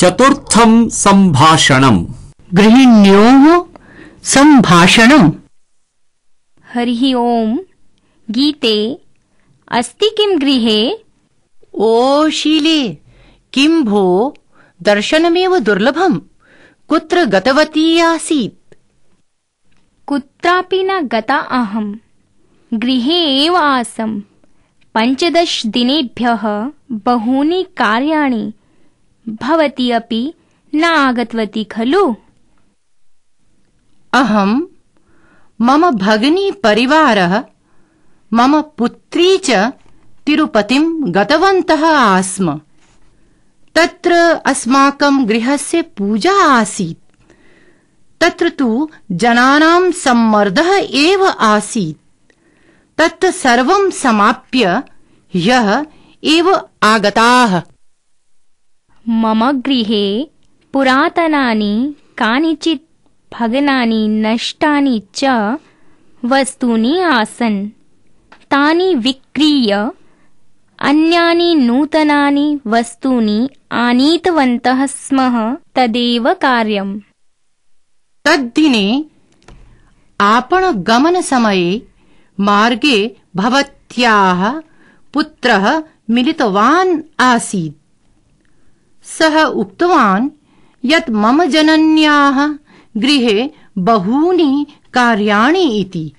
चतुर्थम संभाषणम गृहिण्यो संभाषणम हरि ओम गीते अस्ति किम गृहे ओ शीले किम भो दर्शनमेव दुर्लभम कुत्र गतवती आसीत् कुत्रापि न गता अहम् गृहे एव आसम् पञ्चदश दिनेभ्यः बहूनि कार्याणि भवती अपि न आगतवती खलु अहम् मम भगिनी परिवारः मम पुत्री च तिरुपतिं गतवन्तः आस्म तत्र अस्माकं गृहस्य पूजा आसीत् तत्र तु जनानां सम्मर्दः एव आसीत् तत् सर्वं समाप्य ह्यः एव आगताः मम गृहे पुरातनानि कानिचित् भगनानि नष्टानि च वस्तूनि आसन् तानि विक्रीय अन्यानि नूतनानि वस्तूनि आनीतवन्तः स्मः तदेव कार्यम् तद्दिने आपणगमनसमये मार्गे भवत्याः पुत्रः मिलितवान् आसीत् सः उक्तवान् यत् मम जनन्याः गृहे बहूनि कार्याणि इति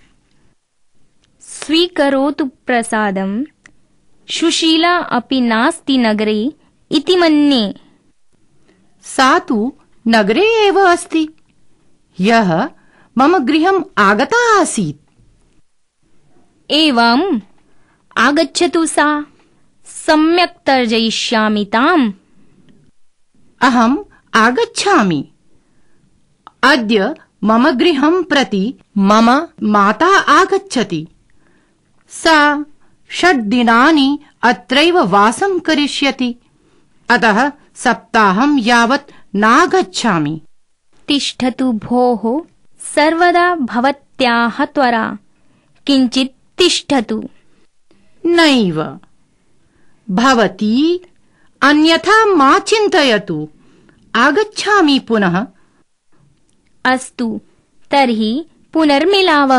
स्वीकरोतु प्रसादम् सुशीला अपि नास्ति नगरे इति मन्ये सा तु नगरे एव अस्ति यः मम गृहम् आगता आसीत् एवम् आगच्छतु सा सम्यक् तर्जयिष्यामि ताम् अहम् आगच्छामि अद्य मम गृहं प्रति मम माता आगच्छति सा षड्दिनानि अत्रैव वासं करिष्यति अतः सप्ताहं यावत् नागच्छामि तिष्ठतु भोः सर्वदा भवत्याः त्वरा किञ्चित् तिष्ठतु नैव भवती अन्यथा मा चिन्तयतु आगच्छामि पुनः अस्तु तर्हि पुनर्मिलावः